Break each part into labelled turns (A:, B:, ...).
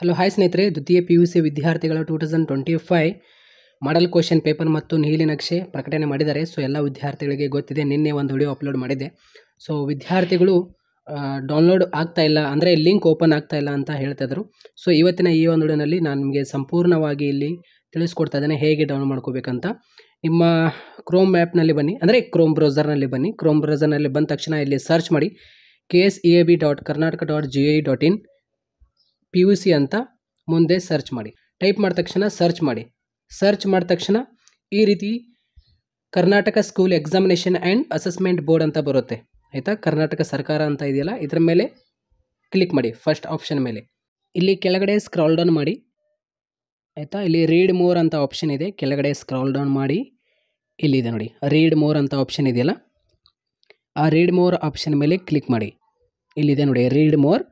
A: hello hi ಸ್ನೇಹಿತರೆ ದ್ವಿತೀಯ P U C ವಿದ್ಯಾರ್ಥಿಗಳು two thousand twenty five model question paper ಮತ್ತು ನೀಲಿ ನಕ್ಷೆ ಪ್ರಕಟಣೆ ಮಾಡಿದ್ದಾರೆ ಸೊ ಎಲ್ಲ ವಿದ್ಯಾರ್ಥಿಗಳಿಗೆ ಗೊತ್ತಿದೆ ನಿನ್ನೆ ಒಂದು ವಿಡಿಯೋ ಅಪ್ಲೋಡ್ ಮಾಡಿದೆ ಸೊ ವಿದ್ಯಾರ್ಥಿಗಳು ಡೌನ್ಲೋಡ್ ಆಗ್ತಾ ಇಲ್ಲ ಅಂದರೆ ಲಿಂಕ್ ಓಪನ್ ಆಗ್ತಾ ಇಲ್ಲ ಅಂತ ಹೇಳ್ತಾಯಿದ್ರು ಸೊ ಇವತ್ತಿನ ಈ ಒಂದು ವಿಡಿಯೋನಲ್ಲಿ ನಾನು ನಿಮಗೆ ಸಂಪೂರ್ಣವಾಗಿ ಇಲ್ಲಿ ತಿಳಿಸ್ಕೊಡ್ತಾ ಇದ್ದೇನೆ ಹೇಗೆ ಡೌನ್ಲೋಡ್ ಮಾಡ್ಕೋಬೇಕಂತ ನಿಮ್ಮ ಕ್ರೋಮ್ ಆ್ಯಪ್ನಲ್ಲಿ ಬನ್ನಿ ಅಂದರೆ ಕ್ರೋಮ್ ಬ್ರೌಸರ್ನಲ್ಲಿ ಬನ್ನಿ ಕ್ರೋಮ್ ಬ್ರೌಸರ್ನಲ್ಲಿ ಬಂದ ತಕ್ಷಣ ಇಲ್ಲಿ ಸರ್ಚ್ ಮಾಡಿ K S E A B dot Karnataka dot G I dot in P U C ಅಂತ ಮುಂದೆ ಸರ್ಚ್ ಮಾಡಿ ಟೈಪ್ ಮಾಡಿದ ತಕ್ಷಣ ಸರ್ಚ್ ಮಾಡಿ ಸರ್ಚ್ ಮಾಡಿದ ತಕ್ಷಣ ಈ ರೀತಿ Karnataka school examination and assessment board ಅಂತ ಬರುತ್ತೆ ಆಯಿತಾ ಕರ್ನಾಟಕ ಸರ್ಕಾರ ಅಂತ ಇದೆಯಲ್ಲ ಇದರ ಮೇಲೆ ಕ್ಲಿಕ್ ಮಾಡಿ ಫಸ್ಟ್ ಆಪ್ಷನ್ ಮೇಲೆ ಇಲ್ಲಿ ಕೆಳಗಡೆ ಸ್ಕ್ರಾಲ್ ಡೌನ್ ಮಾಡಿ ಆಯಿತಾ ಇಲ್ಲಿ ರೀಡ್ ಮೋರ್ ಅಂತ ಆಪ್ಷನ್ ಇದೆ ಕೆಳಗಡೆ ಸ್ಕ್ರಾಲ್ ಡೌನ್ ಮಾಡಿ ಇಲ್ಲಿದೆ ನೋಡಿ ರೀಡ್ ಮೋರ್ ಅಂತ ಆಪ್ಷನ್ ಇದೆಯಲ್ಲ ಆ ರೀಡ್ ಮೋರ್ ಆಪ್ಷನ್ ಮೇಲೆ ಕ್ಲಿಕ್ ಮಾಡಿ ಇಲ್ಲಿದೆ ನೋಡಿ ರೀಡ್ ಮೋರ್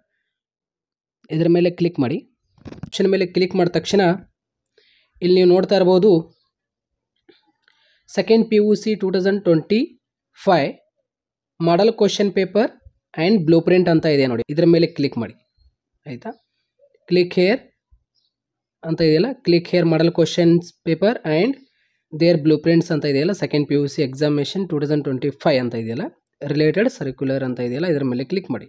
A: ಇದರ ಮೇಲೆ ಕ್ಲಿಕ್ ಮಾಡಿ ಆಪ್ಷನ್ ಮೇಲೆ ಕ್ಲಿಕ್ ಮಾಡಿದ ತಕ್ಷಣ ಇಲ್ಲಿ ನೀವು ನೋಡ್ತಾ ಇರ್ಬೋದು second P U C two thousand twenty five model question paper and blue print ಅಂತ ಇದೆ ನೋಡಿ ಇದರ ಮೇಲೆ ಕ್ಲಿಕ್ ಮಾಡಿ ಆಯಿತಾ ಕ್ಲಿಕ್ ಹೇರ್ ಅಂತ ಇದೆಯಲ್ಲ click here model questions paper and there blue prints ಅಂತ ಇದೆಯಲ್ಲ second P U C examination two thousand twenty five ಅಂತ ಇದೆಯಲ್ಲ ರಿಲೇಟೆಡ್ ಸರ್ಕ್ಯುಲರ್ ಅಂತ ಇದೆಯಲ್ಲ ಇದರ ಮೇಲೆ ಕ್ಲಿಕ್ ಮಾಡಿ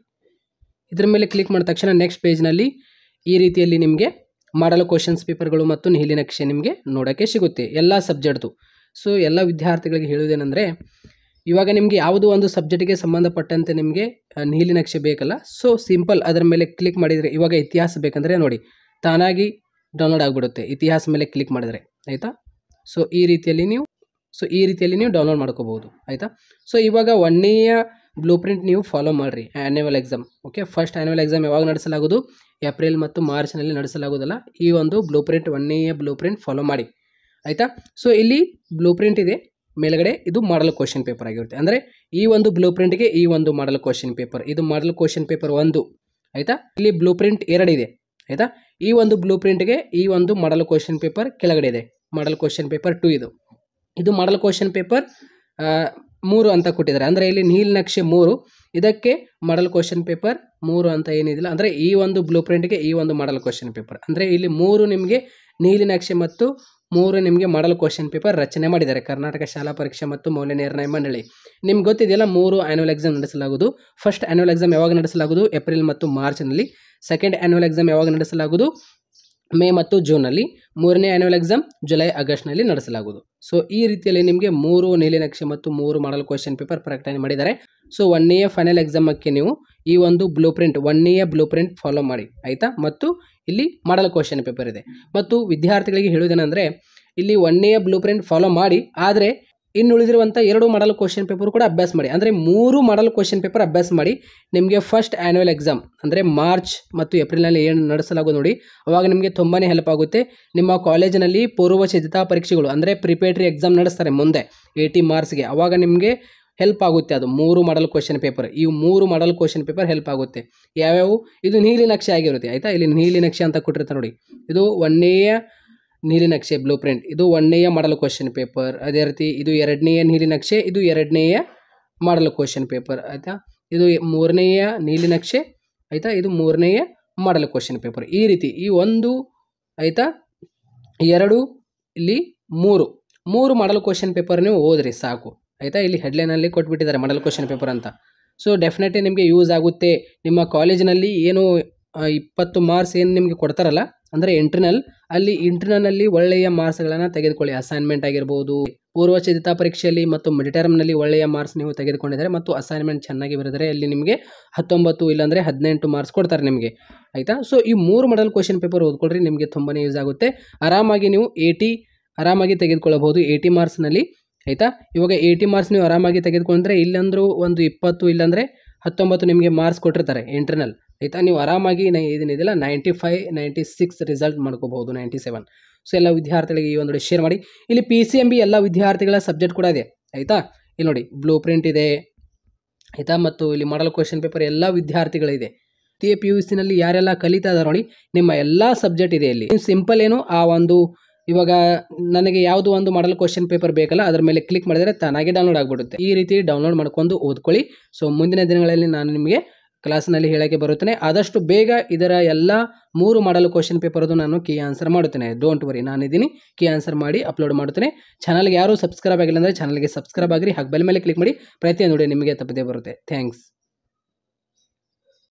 A: ಇದರ ಮೇಲೆ ಕ್ಲಿಕ್ ಮಾಡಿದ ತಕ್ಷಣ ನೆಕ್ಸ್ಟ್ ಪೇಜ್ನಲ್ಲಿ ಈ ರೀತಿಯಲ್ಲಿ ನಿಮಗೆ ಮಾಡಲು ಕ್ವಶನ್ಸ್ ಪೇಪರ್ಗಳು ಮತ್ತು ನೀಲಿ ನಕ್ಷೆ ನಿಮಗೆ ನೋಡೋಕ್ಕೆ ಸಿಗುತ್ತೆ ಎಲ್ಲ ಸಬ್ಜೆಕ್ಟ್ದು ಸೊ ಎಲ್ಲ ವಿದ್ಯಾರ್ಥಿಗಳಿಗೆ ಹೇಳುವುದೇನೆಂದರೆ ಇವಾಗ ನಿಮಗೆ ಯಾವುದೋ ಒಂದು ಸಬ್ಜೆಕ್ಟಿಗೆ ಸಂಬಂಧಪಟ್ಟಂತೆ ನಿಮಗೆ ನೀಲಿ ನಕ್ಷೆ ಬೇಕಲ್ಲ ಸೊ ಸಿಂಪಲ್ ಅದರ ಮೇಲೆ ಕ್ಲಿಕ್ ಮಾಡಿದರೆ ಇವಾಗ ಇತಿಹಾಸ ಬೇಕಂದರೆ ನೋಡಿ ತಾನಾಗಿ ಡೌನ್ಲೋಡ್ ಆಗಿಬಿಡುತ್ತೆ ಇತಿಹಾಸ ಮೇಲೆ ಕ್ಲಿಕ್ ಮಾಡಿದರೆ ಆಯಿತಾ ಸೊ ಈ ರೀತಿಯಲ್ಲಿ ನೀವು ಸೊ ಈ ರೀತಿಯಲ್ಲಿ ನೀವು ಡೌನ್ಲೋಡ್ ಮಾಡ್ಕೋಬೋದು ಆಯಿತಾ ಸೊ ಇವಾಗ ಒನ್ನೆಯ ಬ್ಲೂ ಪ್ರಿಂಟ್ ನೀವು ಫಾಲೋ ಮಾಡಿರಿ annual exam okay first annual exam ಯಾವಾಗ ನಡೆಸಲಾಗೋದು ಏಪ್ರಿಲ್ ಮತ್ತು ಮಾರ್ಚ್ನಲ್ಲಿ ನಡೆಸಲಾಗುವುದಲ್ಲ ಈ ಒಂದು blue print one year blue print follow ಮಾಡಿ ಆಯಿತಾ ಸೊ ಇಲ್ಲಿ ಬ್ಲೂ ಪ್ರಿಂಟ್ ಇದೆ ಮೇಲ್ಗಡೆ ಇದು ಮಾಡಲ್ ಕ್ವಶನ್ ಪೇಪರ್ ಆಗಿರುತ್ತೆ ಅಂದರೆ ಈ ಒಂದು ಬ್ಲೂ ಪ್ರಿಂಟ್ಗೆ ಈ ಒಂದು ಮಾಡಲ್ ಕ್ವಶನ್ ಪೇಪರ್ ಇದು ಮಾಡಲ್ ಕ್ವಶನ್ ಪೇಪರ್ ಒಂದು ಆಯಿತಾ ಇಲ್ಲಿ ಬ್ಲೂ ಪ್ರಿಂಟ್ ಎರಡಿದೆ ಆಯಿತಾ ಈ ಒಂದು ಬ್ಲೂ ಪ್ರಿಂಟ್ಗೆ ಈ ಒಂದು ಮಾಡಲ್ ಕ್ವಶನ್ ಪೇಪರ್ ಕೆಳಗಡೆ ಇದೆ ಮಾಡಲ್ ಕ್ವಶನ್ ಪೇಪರ್ ಟು ಇದು ಇದು ಮಾಡಲ್ ಕ್ವಶನ್ ಪೇಪರ್ ಮೂರು ಅಂತ ಕೊಟ್ಟಿದ್ದಾರೆ ಅಂದರೆ ಇಲ್ಲಿ ನೀಲಿನಕ್ಷೆ ಮೂರು ಇದಕ್ಕೆ ಮಾಡಲ್ ಕ್ವಶನ್ ಪೇಪರ್ ಮೂರು ಅಂತ ಏನಿದಿಲ್ಲ ಅಂದರೆ ಈ ಒಂದು ಬ್ಲೂ ಪ್ರಿಂಟ್ಗೆ ಈ ಒಂದು ಮಾಡಲ್ ಕ್ವಶನ್ ಪೇಪರ್ ಅಂದರೆ ಇಲ್ಲಿ ಮೂರು ನಿಮಗೆ ನೀಲಿನಕ್ಷೆ ಮತ್ತು ಮೂರು ನಿಮಗೆ ಮಾಡಲ್ ಕ್ವಶನ್ ಪೇಪರ್ ರಚನೆ ಮಾಡಿದ್ದಾರೆ ಕರ್ನಾಟಕ ಶಾಲಾ ಪರೀಕ್ಷೆ ಮತ್ತು ಮೌಲ್ಯ ನಿರ್ಣಯ ಮಂಡಳಿ ನಿಮ್ಗೆ ಗೊತ್ತಿದೆಯಲ್ಲ ಮೂರು ಆ್ಯನ್ಯುವಲ್ ಎಕ್ಸಾಮ್ ನಡೆಸಲಾಗುವುದು ಫಸ್ಟ್ ಆ್ಯನ್ಯುವಲ್ ಎಕ್ಸಾಮ್ ಯಾವಾಗ ನಡೆಸಲಾಗುವುದು ಏಪ್ರಿಲ್ ಮತ್ತು ಮಾರ್ಚ್ನಲ್ಲಿ ಸೆಕೆಂಡ್ ಆನ್ಯುವಲ್ ಎಕ್ಸಾಮ್ ಯಾವಾಗ ನಡೆಸಲಾಗುವುದು ಮೇ ಮತ್ತು ಜೂನಲ್ಲಿ ಮೂರನೇ ಆ್ಯನ್ಯುವಲ್ ಎಕ್ಸಾಮ್ ಜುಲೈ ಆಗಸ್ಟ್ನಲ್ಲಿ ನಡೆಸಲಾಗುವುದು ಸೊ ಈ ರೀತಿಯಲ್ಲಿ ನಿಮಗೆ ಮೂರು ನೀಲಿನಕ್ಷೆ ಮತ್ತು ಮೂರು ಮಾಡಲ್ ಕ್ವಶನ್ ಪೇಪರ್ ಪ್ರಕಟಣೆ ಮಾಡಿದ್ದಾರೆ ಸೊ ಒನ್ ಇಯರ್ ಫೈನಲ್ ಎಕ್ಸಾಮಕ್ಕೆ ನೀವು ಈ ಒಂದು blue print one year blue print follow ಮಾಡಿ ಆಯಿತಾ ಮತ್ತು ಇಲ್ಲಿ ಮಾಡಲ್ ಕ್ವಶನ್ ಪೇಪರ್ ಇದೆ ಮತ್ತು ವಿದ್ಯಾರ್ಥಿಗಳಿಗೆ ಹೇಳುವುದೇನೆಂದರೆ ಇಲ್ಲಿ one year blue print follow ಮಾಡಿ ಆದರೆ ಇನ್ನು ಉಳಿದಿರುವಂಥ ಎರಡು ಮಾಡಲ್ ಕ್ವಶನ್ ಪೇಪರ್ ಕೂಡ ಅಭ್ಯಾಸ ಮಾಡಿ ಅಂದರೆ ಮೂರು ಮಾಡಲ್ ಕ್ವಶನ್ ಪೇಪರ್ ಅಭ್ಯಾಸ ಮಾಡಿ ನಿಮಗೆ ಫಸ್ಟ್ ಆ್ಯನ್ಯುವಲ್ ಎಕ್ಸಾಮ್ ಅಂದರೆ ಮಾರ್ಚ್ ಮತ್ತು ಏಪ್ರಿಲ್ನಲ್ಲಿ ಏನು ನಡೆಸಲಾಗೋದು ನೋಡಿ ಅವಾಗ ನಿಮಗೆ ತುಂಬಾ ಹೆಲ್ಪ್ ಆಗುತ್ತೆ ನಿಮ್ಮ ಕಾಲೇಜಿನಲ್ಲಿ ಪೂರ್ವ ಸಿದ್ಧತಾ ಪರೀಕ್ಷೆಗಳು ಅಂದರೆ ಪ್ರಿಪೇಟ್ರಿ ಎಕ್ಸಾಮ್ ನಡೆಸ್ತಾರೆ ಮುಂದೆ ಏಯ್ಟಿ ಮಾರ್ಕ್ಸ್ಗೆ ಅವಾಗ ನಿಮಗೆ ಹೆಲ್ಪ್ ಆಗುತ್ತೆ ಅದು ಮೂರು ಮಾಡಲ್ ಕ್ವಶನ್ ಪೇಪರ್ ಈ ಮೂರು ಮಾಡಲ್ ಕ್ವಶನ್ ಪೇಪರ್ ಹೆಲ್ಪ್ ಆಗುತ್ತೆ ಯಾವ್ಯಾವು ಇದು ನೀಲಿ ನಕ್ಷೆ ಆಗಿರುತ್ತೆ ಆಯಿತಾ ಇಲ್ಲಿ ನೀಲಿ ನಕ್ಷೆ ಅಂತ ಕೊಟ್ಟಿರ್ತಾರೆ ನೋಡಿ ಇದು ಒಂದನೆಯ ನೀರಿನಕ್ಷೆ ಬ್ಲೂ ಪ್ರಿಂಟ್ ಇದು ಒಂದನೆಯ ಮಾಡಲ್ ಕ್ವಶನ್ ಪೇಪರ್ ಅದೇ ರೀತಿ ಇದು ಎರಡನೆಯ ನಕ್ಷೆ ಇದು ಎರಡನೆಯ ಮಾಡಲ್ ಕ್ವಶನ್ ಪೇಪರ್ ಆಯಿತಾ ಇದು ಮೂರನೆಯ ನಕ್ಷೆ ಆಯಿತಾ ಇದು ಮೂರನೆಯ ಮಾಡಲ್ ಕ್ವಶನ್ ಪೇಪರ್ ಈ ರೀತಿ ಈ ಒಂದು ಆಯಿತಾ ಎರಡು ಇಲ್ಲಿ ಮೂರು ಮೂರು ಮಾಡಲ್ ಕ್ವಶನ್ ಪೇಪರ್ ನೀವು ಓದ್ರಿ ಸಾಕು ಆಯಿತಾ ಇಲ್ಲಿ ಹೆಡ್ಲೈನಲ್ಲಿ ಕೊಟ್ಬಿಟ್ಟಿದ್ದಾರೆ ಮಾಡಲ್ ಕ್ವಶನ್ ಪೇಪರ್ ಅಂತ ಸೊ ಡೆಫಿನೆಟ್ಲಿ ನಿಮಗೆ ಯೂಸ್ ಆಗುತ್ತೆ ನಿಮ್ಮ ಕಾಲೇಜಿನಲ್ಲಿ ಏನು ಇಪ್ಪತ್ತು ಮಾರ್ಕ್ಸ್ ಏನು ನಿಮಗೆ ಕೊಡ್ತಾರಲ್ಲ ಅಂದರೆ ಇಂಟರ್ನಲ್ ಅಲ್ಲಿ ಇಂಟರ್ನಲ್ಲಿ ಒಳ್ಳೆಯ ಮಾರ್ಕ್ಸ್ಗಳನ್ನು ತೆಗೆದುಕೊಳ್ಳಿ ಅಸೈನ್ಮೆಂಟ್ ಆಗಿರ್ಬೋದು ಪೂರ್ವ ಪರೀಕ್ಷೆಯಲ್ಲಿ ಮತ್ತು ಮಿಡ್ಟರ್ಮ್ನಲ್ಲಿ ಒಳ್ಳೆಯ ಮಾರ್ಕ್ಸ್ ನೀವು ತೆಗೆದುಕೊಂಡಿದ್ದಾರೆ ಮತ್ತು ಅಸೈನ್ಮೆಂಟ್ ಚೆನ್ನಾಗಿ ಬರೆದರೆ ಅಲ್ಲಿ ನಿಮಗೆ ಹತ್ತೊಂಬತ್ತು ಇಲ್ಲಾಂದರೆ ಹದಿನೆಂಟು ಮಾರ್ಕ್ಸ್ ಕೊಡ್ತಾರೆ ನಿಮಗೆ ಆಯಿತಾ ಸೊ ಈ ಮೂರು ಮಾಡಲ್ ಕ್ವಶನ್ ಪೇಪರ್ ಓದ್ಕೊಳ್ರಿ ನಿಮಗೆ ತುಂಬಾ ಯೂಸ್ ಆಗುತ್ತೆ ಆರಾಮಾಗಿ ನೀವು ಏಯ್ಟಿ ಆರಾಮಾಗಿ ತೆಗೆದುಕೊಳ್ಳಬಹುದು ಏಯ್ಟಿ ಮಾರ್ಕ್ಸ್ನಲ್ಲಿ ಆಯಿತಾ ಇವಾಗ ಏಯ್ಟಿ ಮಾರ್ಕ್ಸ್ ನೀವು ಆರಾಮಾಗಿ ತೆಗೆದುಕೊಂಡ್ರೆ ಇಲ್ಲಾಂದರೂ ಒಂದು ಇಪ್ಪತ್ತು ಇಲ್ಲಾಂದರೆ ಹತ್ತೊಂಬತ್ತು ನಿಮಗೆ ಮಾರ್ಕ್ಸ್ ಕೊಟ್ಟಿರ್ತಾರೆ ಇಂಟರ್ನಲ್ ಆಯಿತಾ ನೀವು ಆರಾಮಾಗಿ ಇದನ್ನಿದೆಲ್ಲ ninety five ninety six result ಮಾಡ್ಕೋಬೋದು ನೈಂಟಿ ಸೆವೆನ್ ಸೊ ಎಲ್ಲ ವಿದ್ಯಾರ್ಥಿಗಳಿಗೆ ಈ ಒಂದು ಶೇರ್ ಮಾಡಿ ಇಲ್ಲಿ ಪಿ ಸಿ ಎಮ್ ಬಿ ಎಲ್ಲ ವಿದ್ಯಾರ್ಥಿಗಳ ಸಬ್ಜೆಕ್ಟ್ ಕೂಡ ಇದೆ ಆಯಿತಾ ಇಲ್ಲಿ ನೋಡಿ ಬ್ಲೂ ಪ್ರಿಂಟ್ ಇದೆ ಆಯಿತಾ ಮತ್ತು ಇಲ್ಲಿ ಮಾಡಲ್ ಕ್ವಶನ್ ಪೇಪರ್ ಎಲ್ಲ ವಿದ್ಯಾರ್ಥಿಗಳಿದೆ ಟಿ ಎ ಪಿ ಯು ಸಿನಲ್ಲಿ ಯಾರೆಲ್ಲ ಕಲಿತಾ ಇದಾರೆ ನೋಡಿ ನಿಮ್ಮ ಎಲ್ಲ ಸಬ್ಜೆಕ್ಟ್ ಇದೆ ಇಲ್ಲಿ ನೀವು ಸಿಂಪಲ್ ಏನು ಆ ಒಂದು ಇವಾಗ ನನಗೆ ಯಾವುದು ಒಂದು ಮಾಡಲ್ ಕ್ವಶನ್ ಪೇಪರ್ ಬೇಕಲ್ಲ ಅದರ ಮೇಲೆ ಕ್ಲಿಕ್ ಮಾಡಿದರೆ ತಾನಾಗೆ ಡೌನ್ಲೋಡ್ ಆಗಿಬಿಡುತ್ತೆ ಈ ರೀತಿ ಡೌನ್ಲೋಡ್ ಮಾಡ್ಕೊಂಡು ಓದ್ಕೊಳ್ಳಿ ಸೊ ಮುಂದಿನ ದಿನಗಳಲ್ಲಿ ನಾನು ನಿಮಗೆ ಕ್ಲಾಸ್ನಲ್ಲಿ ಹೇಳೋಕ್ಕೆ ಬರುತ್ತೇನೆ ಆದಷ್ಟು ಬೇಗ ಇದರ ಎಲ್ಲ ಮೂರು ಮಾಡಲು ಕ್ವಶನ್ ಪೇಪರದು ನಾನು ಕೀ ಆನ್ಸರ್ ಮಾಡುತ್ತೇನೆ ಡೋಂಟ್ ವರಿ ನಾನಿದ್ದೀನಿ ಕೀ ಆನ್ಸರ್ ಮಾಡಿ ಅಪ್ಲೋಡ್ ಮಾಡುತ್ತೇನೆ ಚಾನಲ್ಗೆ ಯಾರೂ ಸಬ್ಸ್ಕ್ರೈಬ್ ಆಗಿಲ್ಲ ಅಂದರೆ ಚಾನಲ್ಗೆ ಸಬ್ಸ್ಕ್ರೈಬ್ ಆಗಿರಿ ಹಾಗೆ ಬೆಲ್ ಮೇಲೆ ಕ್ಲಿಕ್ ಮಾಡಿ ಪ್ರತಿಯೊಂದು ನೋಡಿ ನಿಮಗೆ ತಪ್ಪದೇ ಬರುತ್ತೆ ಥ್ಯಾಂಕ್ಸ್